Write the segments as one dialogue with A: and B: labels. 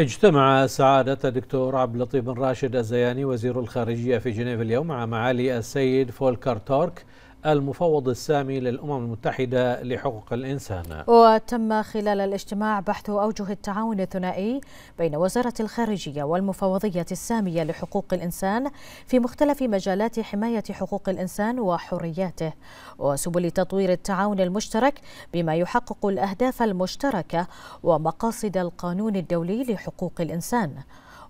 A: اجتمع سعادة الدكتور عبد اللطيف بن راشد الزياني وزير الخارجية في جنيف اليوم مع معالي السيد فولكر تورك المفوض السامي للأمم المتحدة لحقوق الإنسان
B: وتم خلال الاجتماع بحث أوجه التعاون الثنائي بين وزارة الخارجية والمفوضية السامية لحقوق الإنسان في مختلف مجالات حماية حقوق الإنسان وحرياته وسبل تطوير التعاون المشترك بما يحقق الأهداف المشتركة ومقاصد القانون الدولي لحقوق الإنسان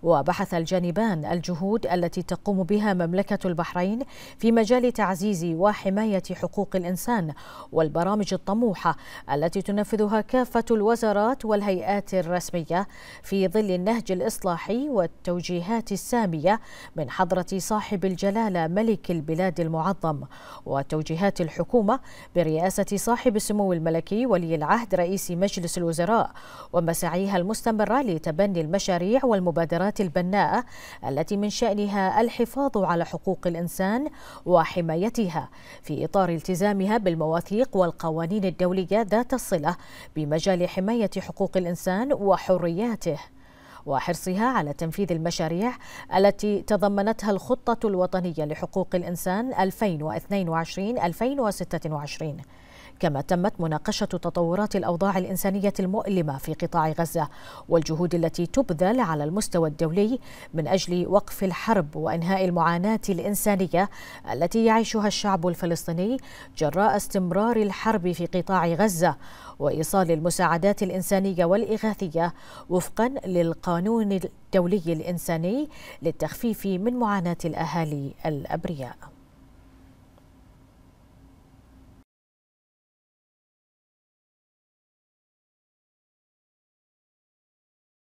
B: وبحث الجانبان الجهود التي تقوم بها مملكة البحرين في مجال تعزيز وحماية حقوق الإنسان والبرامج الطموحة التي تنفذها كافة الوزارات والهيئات الرسمية في ظل النهج الإصلاحي والتوجيهات السامية من حضرة صاحب الجلالة ملك البلاد المعظم وتوجيهات الحكومة برئاسة صاحب السمو الملكي ولي العهد رئيس مجلس الوزراء ومساعيها المستمرة لتبني المشاريع والمبادرات القرارات البناءه التي من شانها الحفاظ على حقوق الانسان وحمايتها في اطار التزامها بالمواثيق والقوانين الدوليه ذات الصله بمجال حمايه حقوق الانسان وحرياته وحرصها على تنفيذ المشاريع التي تضمنتها الخطة الوطنية لحقوق الإنسان 2022-2026 كما تمت مناقشة تطورات الأوضاع الإنسانية المؤلمة في قطاع غزة والجهود التي تبذل على المستوى الدولي من أجل وقف الحرب وإنهاء المعاناة الإنسانية التي يعيشها الشعب الفلسطيني جراء استمرار الحرب في قطاع غزة وإيصال المساعدات الإنسانية والإغاثية وفقا للقانون الدولي الإنساني للتخفيف من معاناة الأهالي الأبرياء